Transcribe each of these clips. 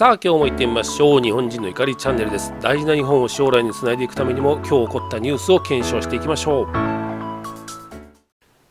さあ今日も行ってみましょう日本人の怒りチャンネルです大事な日本を将来につないでいくためにも今日起こったニュースを検証していきましょう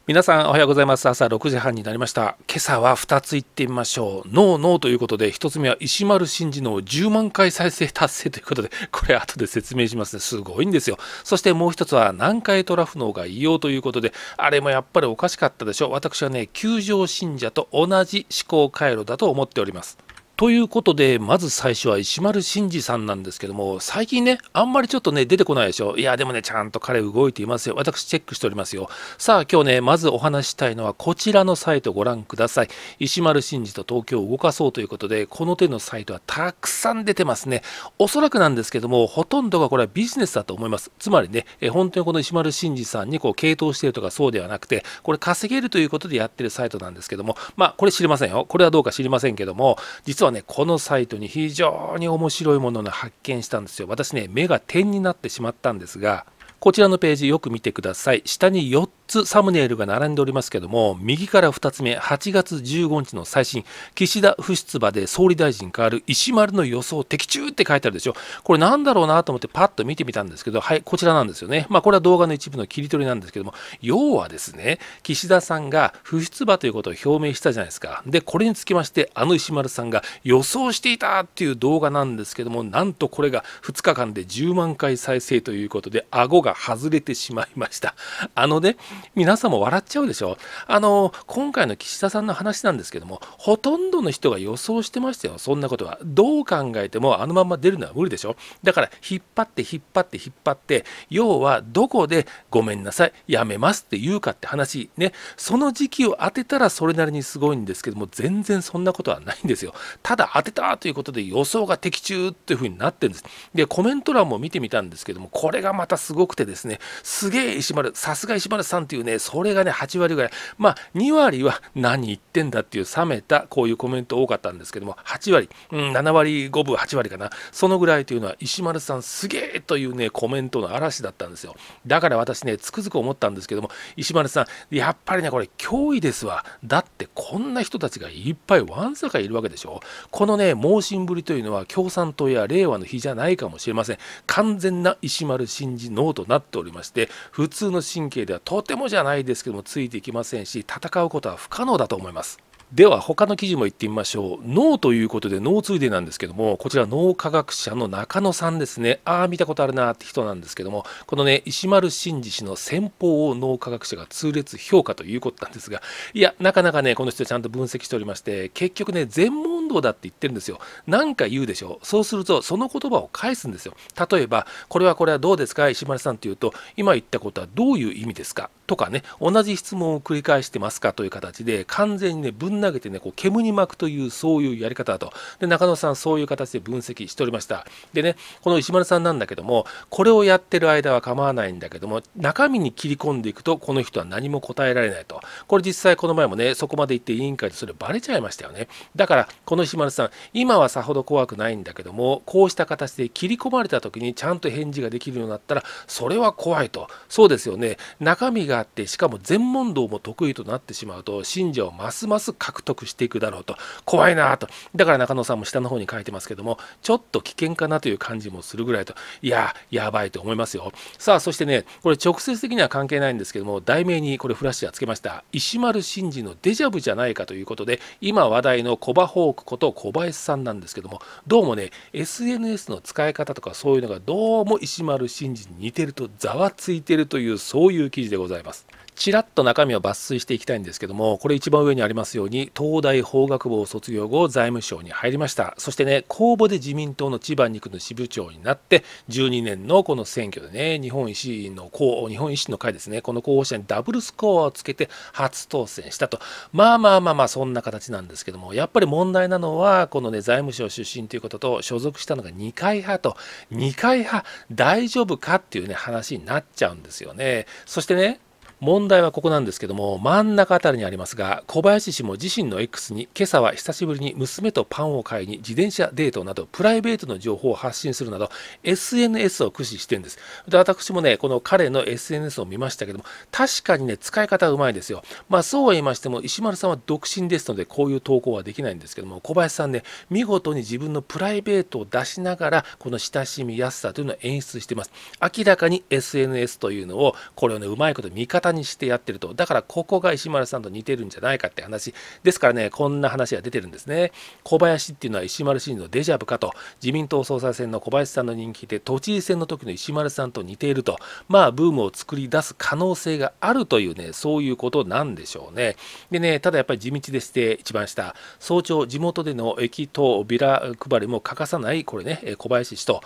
皆さんおはようございます朝6時半になりました今朝は2つ行ってみましょうノーノーということで1つ目は石丸真二の10万回再生達成ということでこれ後で説明しますねすごいんですよそしてもう1つは南海トラフ能が異様ということであれもやっぱりおかしかったでしょ私はね球場信者と同じ思考回路だと思っておりますということで、まず最初は石丸真二さんなんですけども、最近ね、あんまりちょっとね、出てこないでしょ。いや、でもね、ちゃんと彼動いていますよ。私、チェックしておりますよ。さあ、今日ね、まずお話したいのは、こちらのサイトご覧ください。石丸真二と東京を動かそうということで、この手のサイトはたくさん出てますね。おそらくなんですけども、ほとんどがこれはビジネスだと思います。つまりね、え本当にこの石丸真二さんにこう、傾倒しているとかそうではなくて、これ稼げるということでやってるサイトなんですけども、まあ、これ知りませんよ。これはどうか知りませんけども、実ははね、このサイトに非常に面白いものを発見したんですよ。私ね、目が点になってしまったんですが、こちらのページよく見てください。下に4つサムネイルが並んでおりますけども、右から2つ目、8月15日の最新、岸田不出馬で総理大臣変わる石丸の予想的中って書いてあるでしょ。これなんだろうなと思ってパッと見てみたんですけど、はい、こちらなんですよね。まあこれは動画の一部の切り取りなんですけども、要はですね、岸田さんが不出馬ということを表明したじゃないですか。で、これにつきまして、あの石丸さんが予想していたっていう動画なんですけども、なんとこれが2日間で10万回再生ということで、顎がが外れてしまいました。あのね、皆さんも笑っちゃうでしょ。あの、今回の岸田さんの話なんですけども、ほとんどの人が予想してましたよ、そんなことは。どう考えてもあのまま出るのは無理でしょ。だから、引っ張って引っ張って引っ張って、要はどこでごめんなさい、やめますって言うかって話、ね、その時期を当てたらそれなりにすごいんですけども、全然そんなことはないんですよ。ただ当てたということで予想が的中というふうになってるんです。で、コメント欄も見てみたんですけども、これがまたすごくてですね、すげえ石丸、さすが石丸さんっていうね、それがね、8割ぐらい、まあ、2割は何言ってんだっていう冷めた、こういうコメント多かったんですけども、8割、7割5分、8割かな、そのぐらいというのは、石丸さんすげえというね、コメントの嵐だったんですよ。だから私ね、つくづく思ったんですけども、石丸さん、やっぱりね、これ、脅威ですわ。だって、こんな人たちがいっぱいわんさかいるわけでしょ。このね、盲信ぶりというのは、共産党や令和の日じゃないかもしれません。完全な石丸信二ノートなっておりまして普通の神経ではとてもじゃないですけどもついていきませんし戦うことは不可能だと思います。では他の記事もいってみましょう脳ということで脳通でなんですけどもこちら脳科学者の中野さんですねああ見たことあるなって人なんですけどもこのね石丸真二氏の先方を脳科学者が痛烈評価ということなんですがいやなかなかねこの人ちゃんと分析しておりまして結局ね全問答だって言ってるんですよ何か言うでしょうそうするとその言葉を返すんですよ例えばこれはこれはどうですか石丸さんっていうと今言ったことはどういう意味ですかとかね同じ質問を繰り返してますかという形で完全にね分投げてね、こう煙に巻くという、そういうやり方だと。で、中野さん、そういう形で分析しておりました。でね、この石丸さんなんだけども、これをやってる間は構わないんだけども、中身に切り込んでいくと、この人は何も答えられないと。これ実際この前もね、そこまで行って委員会でそれバレちゃいましたよね。だから、この石丸さん、今はさほど怖くないんだけども、こうした形で切り込まれた時にちゃんと返事ができるようになったら、それは怖いと。そうですよね。中身があって、しかも全問答も得意となってしまうと、信者をますます獲得していくだろうと怖いなとだから中野さんも下の方に書いてますけどもちょっと危険かなという感じもするぐらいといややばいと思いますよさあそしてねこれ直接的には関係ないんですけども題名にこれフラッシュはつけました石丸真二のデジャブじゃないかということで今話題のコバホークこと小林さんなんですけどもどうもね SNS の使い方とかそういうのがどうも石丸真二に似てるとざわついてるというそういう記事でございますちらっと中身を抜粋していきたいんですけどもこれ一番上にありますように東大法学部を卒業後財務省に入りましたそしてね公募で自民党の千葉2区の支部長になって12年のこの選挙でね日本維新の候日本維新の会ですねこの候補者にダブルスコアをつけて初当選したとまあまあまあまあそんな形なんですけどもやっぱり問題なのはこのね財務省出身ということと所属したのが二階派と二階派大丈夫かっていうね話になっちゃうんですよねそしてね問題はここなんですけども真ん中あたりにありますが小林氏も自身の X に今朝は久しぶりに娘とパンを買いに自転車デートなどプライベートの情報を発信するなど SNS を駆使してるんですで私もねこの彼の SNS を見ましたけども確かにね使い方はうまいですよまあそうは言いましても石丸さんは独身ですのでこういう投稿はできないんですけども小林さんね見事に自分のプライベートを出しながらこの親しみやすさというのを演出してます明らかに SNS というのをこれをねうまいこと見方にしてやってるとだからここが石丸さんと似てるんじゃないかって話ですからねこんな話が出てるんですね小林っていうのは石丸氏のデジャブかと自民党総裁選の小林さんの人気で都知事選の時の石丸さんと似ているとまあブームを作り出す可能性があるというねそういうことなんでしょうねでねただやっぱり地道でして一番下早朝地元での駅とビラ配りも欠かさないこれね小林氏と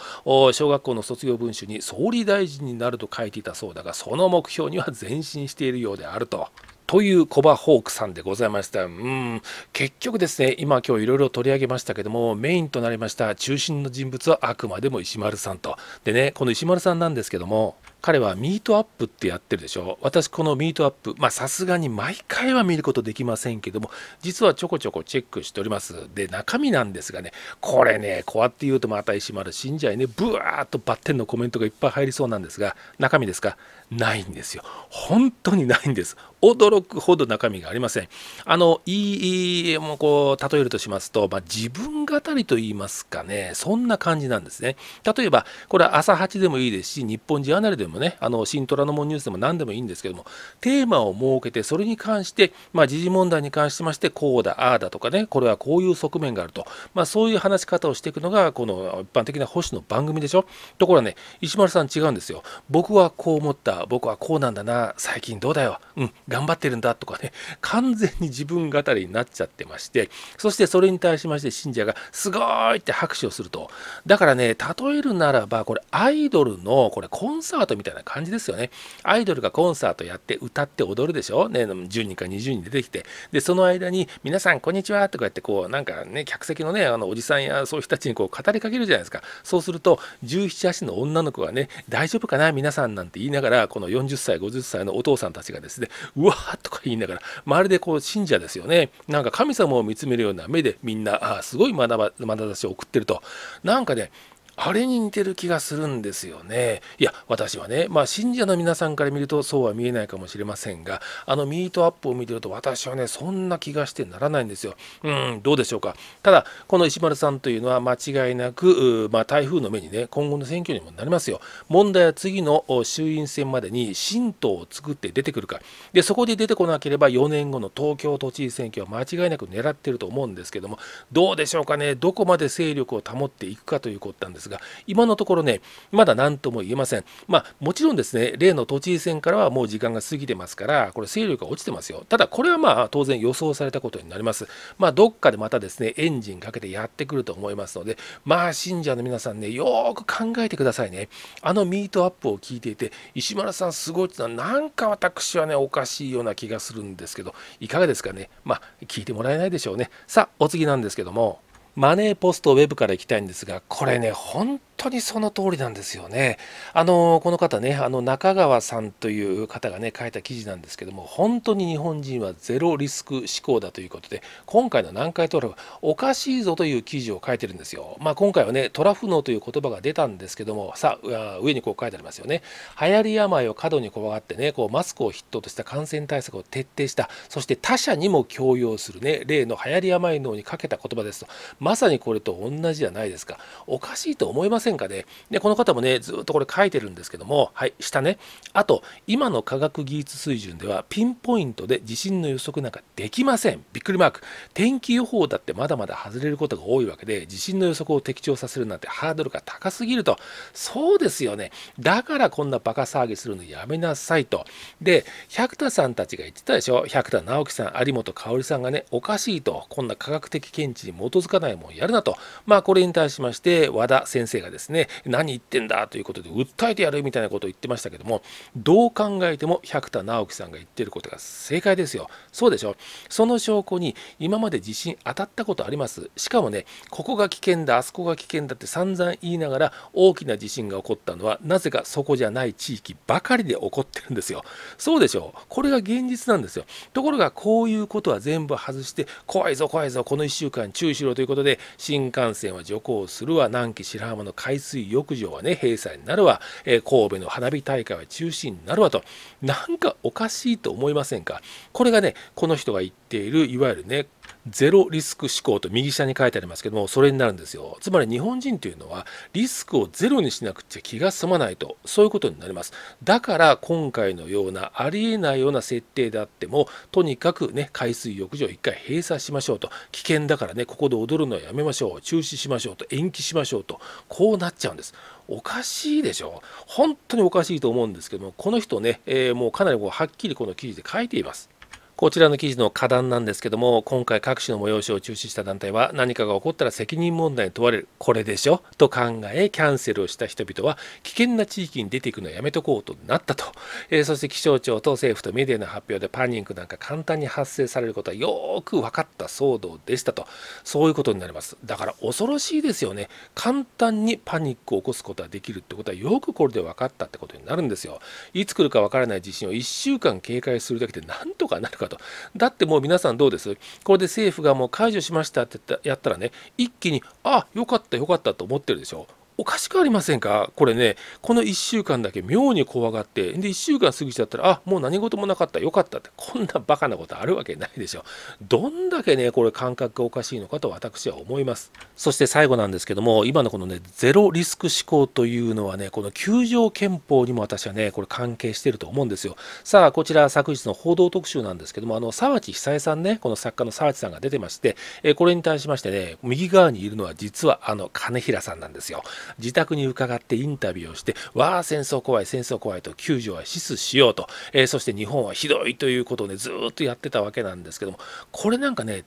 小学校の卒業文集に総理大臣になると書いていたそうだがその目標には前進信しているようであると。というコバホークさんでございました。うん、結局ですね、今今日いろいろ取り上げましたけども、メインとなりました中心の人物はあくまでも石丸さんと。でね、この石丸さんなんですけども、彼はミートアップってやってるでしょ私このミートアップまあさすがに毎回は見ることできませんけども実はちょこちょこチェックしておりますで中身なんですがねこれねこうやって言うとまた石丸信者いねブワーっとバッテンのコメントがいっぱい入りそうなんですが中身ですかないんですよ。本当にないんです。驚くほど中身がありません。あの、いい、もうこう、例えるとしますと、まあ、自分語りと言いますかね、そんな感じなんですね。例えば、これは朝8でもいいですし、日本人アナルでもね、あの、新虎ノ門ニュースでも何でもいいんですけども、テーマを設けて、それに関して、まあ、時事問題に関しまして、こうだ、ああだとかね、これはこういう側面があると、まあ、そういう話し方をしていくのが、この一般的な保守の番組でしょ。ところはね、石丸さん違うんですよ。僕はこう思った、僕はこうなんだな最近どうだようん頑張ってるんだとかね完全に自分語りになっちゃってましてそしてそれに対しまして信者がすごいって拍手をするとだからね例えるならばこれアイドルのこれコンサートみたいな感じですよねアイドルがコンサートやって歌って踊るでしょ、ね、10人か20人出てきてでその間に皆さんこんにちはとかやってこうなんかね客席のねあのおじさんやそういう人たちにこう語りかけるじゃないですかそうすると17、8の女の子がね大丈夫かな皆さんなんて言いながらこの40歳50歳のお父さんたちがですねうわーとか言いながらまるでこう信者ですよねなんか神様を見つめるような目でみんなあすごいまなざしを送ってるとなんかねあれに似てる気がするんですよね。いや、私はね、まあ、信者の皆さんから見るとそうは見えないかもしれませんが、あのミートアップを見てると、私はね、そんな気がしてならないんですよ。うん、どうでしょうか。ただ、この石丸さんというのは間違いなく、まあ、台風の目にね、今後の選挙にもなりますよ。問題は次の衆院選までに新党を作って出てくるか。で、そこで出てこなければ、4年後の東京都知事選挙は間違いなく狙ってると思うんですけども、どうでしょうかね、どこまで勢力を保っていくかということなんです。ですが、今のところね、まだ何とも言えません。まあ、もちろんですね、例の都知事選からはもう時間が過ぎてますから、これ、勢力が落ちてますよ。ただ、これはまあ、当然予想されたことになります。まあ、どっかでまたですね、エンジンかけてやってくると思いますので、まあ、信者の皆さんね、よーく考えてくださいね。あのミートアップを聞いていて、石丸さんすごいってのは、なんか私はね、おかしいような気がするんですけど、いかがですかね。まあ、聞いてもらえないでしょうね。さあ、お次なんですけども。マネーポストウェブからいきたいんですがこれね本当にその通りなんですよね。あのこの方ねあの中川さんという方がね書いた記事なんですけども本当に日本人はゼロリスク思考だということで今回の南海トラフおかしいぞという記事を書いてるんですよ。まあ、今回はねトラフ能という言葉が出たんですけどもさ上にこう書いてありますよね。流行り病を過度に怖がってねこうマスクを筆頭とした感染対策を徹底したそして他者にも強要するね例の流行り病脳にかけた言葉ですとまさにこれと同じじゃないですか。おかしいと思いますせんかね。で、この方もね、ずっとこれ書いてるんですけども、はい、下ね。あと、今の科学技術水準では、ピンポイントで地震の予測なんかできません。びっくりマーク。天気予報だってまだまだ外れることが多いわけで、地震の予測を的中させるなんてハードルが高すぎると。そうですよね。だからこんなバカ騒ぎするのやめなさいと。で、百田さんたちが言ってたでしょ。百田直樹さん、有本香織さんがね、おかしいと。こんな科学的見地に基づかないもんやるなと。まあ、これに対しまして、和田先生がですね何言ってんだということで訴えてやるみたいなことを言ってましたけどもどう考えても百田直樹さんが言ってることが正解ですよそうでしょその証拠に今まで地震当たったことありますしかもねここが危険だあそこが危険だって散々言いながら大きな地震が起こったのはなぜかそこじゃない地域ばかりで起こってるんですよそうでしょこれが現実なんですよところがこういうことは全部外して怖いぞ怖いぞこの1週間注意しろということで新幹線は徐行するわ南紀白浜の海水浴場はね閉鎖になるわ、え神戸の花火大会は中止になるわとなんかおかしいと思いませんかこれがねこの人が言っているいわゆるねゼロリスク思考と右下に書いてありますけどもそれになるんですよつまり日本人というのはリスクをゼロにしなくちゃ気が済まないとそういうことになりますだから今回のようなありえないような設定であってもとにかくね海水浴場を1回閉鎖しましょうと危険だからねここで踊るのはやめましょう中止しましょうと延期しましょうとこうなっちゃうんですおかしいでしょ本当におかしいと思うんですけどもこの人ね、えー、もうかなりこうはっきりこの記事で書いていますこちらの記事の下段なんですけども、今回各種の催しを中止した団体は、何かが起こったら責任問題に問われる、これでしょと考え、キャンセルをした人々は、危険な地域に出ていくのはやめとこうとなったと、えー、そして気象庁と政府とメディアの発表で、パニックなんか簡単に発生されることはよく分かった騒動でしたと、そういうことになります。だから恐ろしいですよね。簡単にパニックを起こすことができるってことは、よくこれで分かったってことになるんですよ。いつ来るか分からない地震を1週間警戒するだけで、なんとかなるかかと。だってもう皆さんどうですこれで政府がもう解除しましたってやったらね、一気に、あ、よかったよかったと思ってるでしょう。おかしくありませんかこれね、この1週間だけ妙に怖がって、で、1週間過ぎちゃったら、あ、もう何事もなかった、よかったって、こんなバカなことあるわけないでしょ。どんだけね、これ感覚がおかしいのかと私は思います。そして最後なんですけども、今のこのね、ゼロリスク思考というのはね、この九条憲法にも私はね、これ関係してると思うんですよ。さあ、こちら昨日の報道特集なんですけども、あの、沢地久江さんね、この作家の沢地さんが出てまして、えこれに対しましてね、右側にいるのは実はあの、金平さんなんですよ。自宅に伺ってインタビューをして、わあ、戦争怖い、戦争怖いと救助は死守しようと、えー、そして日本はひどいということをね、ずっとやってたわけなんですけども、これなんかね、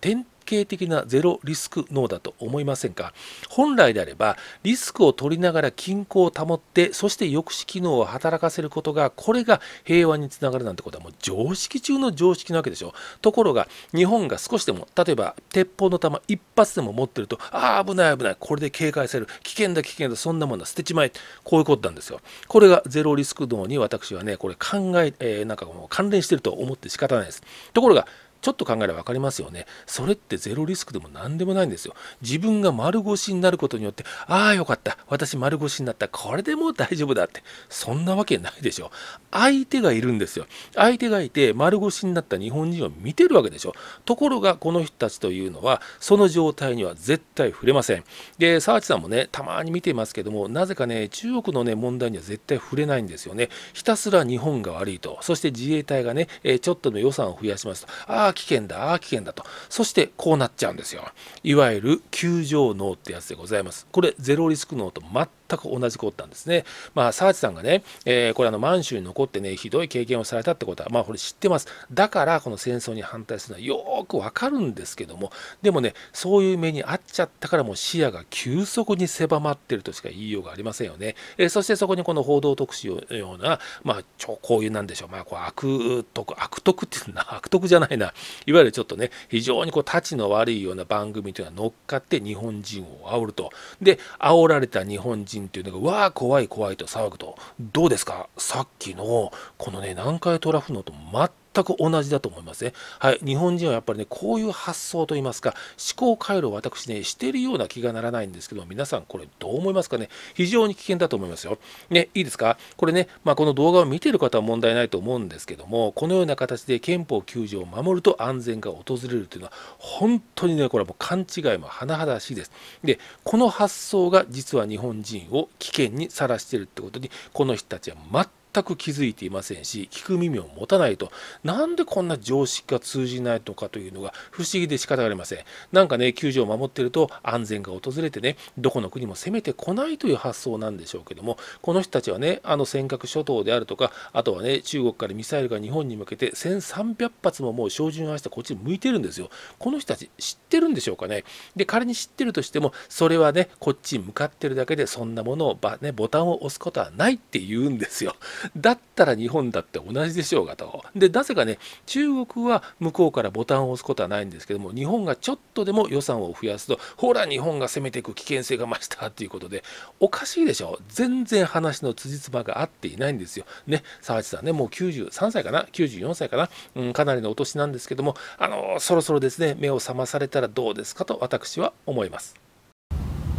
型的なゼロリスク脳だと思いませんか本来であればリスクを取りながら均衡を保ってそして抑止機能を働かせることがこれが平和につながるなんてことはもう常識中の常識なわけでしょところが日本が少しでも例えば鉄砲の弾一発でも持ってるとああ危ない危ないこれで警戒される危険だ危険だそんなものは捨てちまえこういうことなんですよこれがゼロリスク脳に私はねこれ考ええー、なんかもう関連してると思って仕方ないですところがちょっと考えれば分かりますよね。それってゼロリスクでも何でもないんですよ。自分が丸腰になることによって、ああ、よかった。私丸腰になった。これでもう大丈夫だって。そんなわけないでしょ。相手がいるんですよ。相手がいて丸腰になった日本人を見てるわけでしょ。ところが、この人たちというのは、その状態には絶対触れません。で、沢地さんもね、たまに見ていますけども、なぜかね、中国のね、問題には絶対触れないんですよね。ひたすら日本が悪いと。そして自衛隊がね、ちょっとの予算を増やしますと。ああああ、危険だ、ああ、危険だと。そしてこうなっちゃうんですよ。いわゆる球状脳ってやつでございます。これ、ゼロリスク脳と全く同じことなんですね。まあ、サチさんがね、えー、これあの満州に残ってね、ひどい経験をされたってことは、まあ、これ知ってます。だから、この戦争に反対するのはよくわかるんですけども、でもね、そういう目に遭っちゃったから、もう視野が急速に狭まってるとしか言いようがありませんよね。えー、そしてそこにこの報道特集のような、まあ、ちょこういうなんでしょう、まあ、こう悪徳、悪徳っていうのは 悪徳じゃないな、いわゆるちょっとね、非常にこう、たちの悪いような番組というのは乗っかって日本人を煽ると。で、煽られた日本人人っていうのが、わー、怖い怖いと騒ぐと、どうですかさっきの、このね、南海トラフのと全全く同じだと思いますね。はい、日本人はやっぱりね、こういう発想といいますか、思考回路を私ね、してるような気がならないんですけども、皆さんこれどう思いますかね非常に危険だと思いますよ。ね、いいですかこれね、まあ、この動画を見てる方は問題ないと思うんですけども、このような形で憲法9条を守ると安全が訪れるというのは、本当にね、これはもう勘違いも甚だしいです。で、この発想が実は日本人を危険にさらしてるってことに、この人たちは全全く気づいていませんし聞く耳を持たないとなんでこんな常識が通じないのかというのが不思議で仕方がありませんなんかね球場を守ってると安全が訪れてねどこの国も攻めてこないという発想なんでしょうけどもこの人たちはねあの尖閣諸島であるとかあとはね中国からミサイルが日本に向けて1300発ももう照準を合わせてこっちに向いてるんですよこの人たち知ってるんでしょうかねで仮に知ってるとしてもそれはねこっちに向かってるだけでそんなものを、ね、ボタンを押すことはないって言うんですよだったら日本だって同じでしょうがと。で、なぜかね、中国は向こうからボタンを押すことはないんですけども、日本がちょっとでも予算を増やすと、ほら、日本が攻めていく危険性が増したということで、おかしいでしょ。全然話の辻褄が合っていないんですよ。ね、沢地さんね、もう93歳かな、94歳かな、うん、かなりのお年なんですけども、あの、そろそろですね、目を覚まされたらどうですかと私は思います。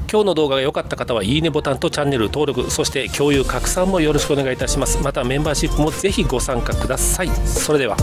今日の動画が良かった方はいいねボタンとチャンネル登録そして共有拡散もよろしくお願いいたしますまたメンバーシップもぜひご参加くださいそれでは